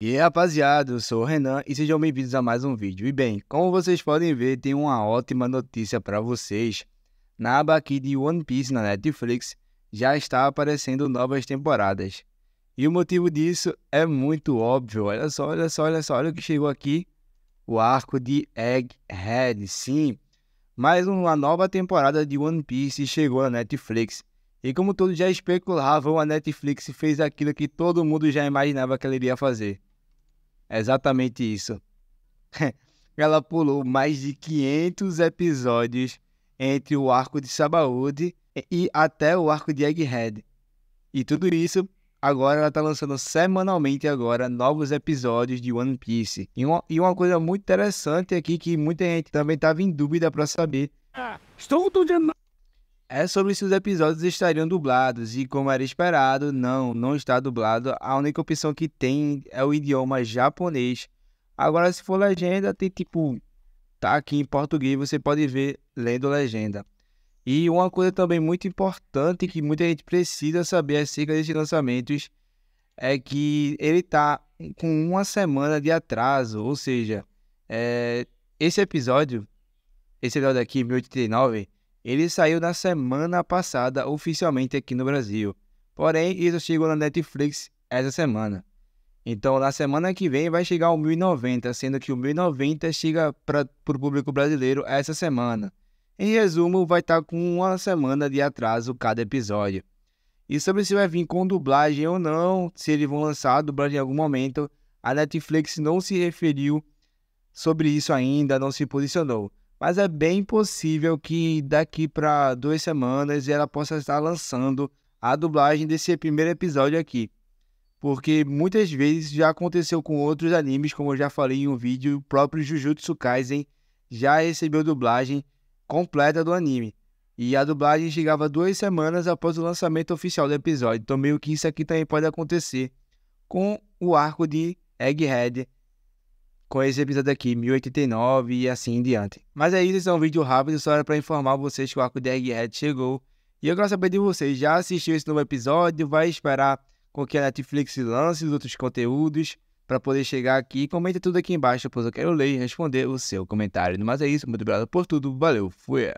E aí rapaziada, eu sou o Renan e sejam bem-vindos a mais um vídeo. E bem, como vocês podem ver, tem uma ótima notícia para vocês. Na aba aqui de One Piece na Netflix, já está aparecendo novas temporadas. E o motivo disso é muito óbvio, olha só, olha só, olha só, olha o que chegou aqui. O arco de Egghead, sim. Mais uma nova temporada de One Piece chegou na Netflix. E como todos já especulavam, a Netflix fez aquilo que todo mundo já imaginava que ela iria fazer exatamente isso. Ela pulou mais de 500 episódios entre o arco de Sabaody e até o arco de Egghead. E tudo isso, agora ela está lançando semanalmente agora novos episódios de One Piece. E uma, e uma coisa muito interessante aqui que muita gente também estava em dúvida para saber. Ah, estou tudo demais é sobre se os episódios estariam dublados, e como era esperado, não, não está dublado. A única opção que tem é o idioma japonês. Agora, se for legenda, tem tipo, tá aqui em português, você pode ver lendo legenda. E uma coisa também muito importante que muita gente precisa saber acerca desses lançamentos é que ele tá com uma semana de atraso, ou seja, é, esse episódio, esse episódio aqui, 1089, ele saiu na semana passada oficialmente aqui no Brasil. Porém, isso chegou na Netflix essa semana. Então, na semana que vem vai chegar o 1090, sendo que o 1090 chega para o público brasileiro essa semana. Em resumo, vai estar tá com uma semana de atraso cada episódio. E sobre se vai vir com dublagem ou não, se eles vão lançar a dublagem em algum momento, a Netflix não se referiu sobre isso ainda, não se posicionou. Mas é bem possível que daqui para duas semanas ela possa estar lançando a dublagem desse primeiro episódio aqui. Porque muitas vezes já aconteceu com outros animes, como eu já falei em um vídeo, o próprio Jujutsu Kaisen já recebeu dublagem completa do anime. E a dublagem chegava duas semanas após o lançamento oficial do episódio. Então, meio que isso aqui também pode acontecer com o arco de Egghead, com esse episódio aqui 1089 e assim em diante. Mas é isso, esse é um vídeo rápido, só era para informar vocês que o arco de Egghead chegou. E eu quero saber de vocês, já assistiu esse novo episódio? Vai esperar com que a Netflix lance os outros conteúdos para poder chegar aqui? Comenta tudo aqui embaixo, pois eu quero ler e responder o seu comentário. Mas é isso, muito obrigado por tudo, valeu, fui!